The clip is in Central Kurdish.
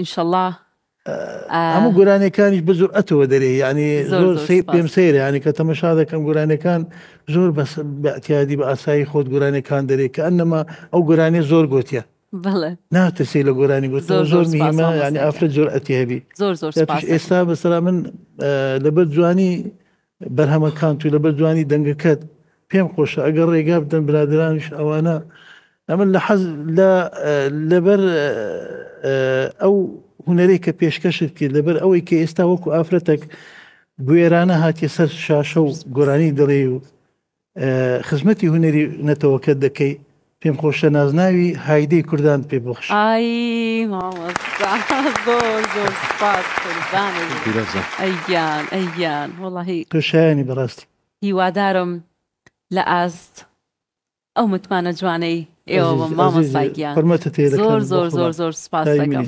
ئینشله هەموو گورانەکانیش بزور ئەتەوە دەرێ ینی زۆر پێم سێرە ینی کە تەمەشا دەکەم گورانەکان زۆر بەتیادی بە ئاسایی خۆت گورانەکان دەرێ کە ئەنەما ئەو گورانێ زۆر گوتیە ناتەسی لە گۆرانی گوت زۆر میمە ینی ئافرەت زۆر ئەتیهبی زۆر زۆر ئێستا بەسرا من لەبەر جوانی بەرهەمەکان توی لەبەر جوانی دەنگەکەت پێم خۆشە ئەگەر ڕێگا بدەن برادرانش ئەوانە ئەمە لە حەز لەبەر ئەو هوەرێک کە پێشکەشت کرد لەبەر ئەوەی کە ئێستا وەکو ئافرەتێک گوێرانە هاتی سەر شاشە و گۆرانی دەڵێ و خزمەتی هوەری نەتەوەکە دەکەی پێم خۆشە نازناوی هایدەی کوردان پێ بخش ئەیان ئەیان وڵی کشایانی بەڕاستی هیوادارم لە ئاست ئەو متمانە جوانەی ئێوە مامە سایگیان زۆر زۆر زۆر زۆر سپاس دەکەم.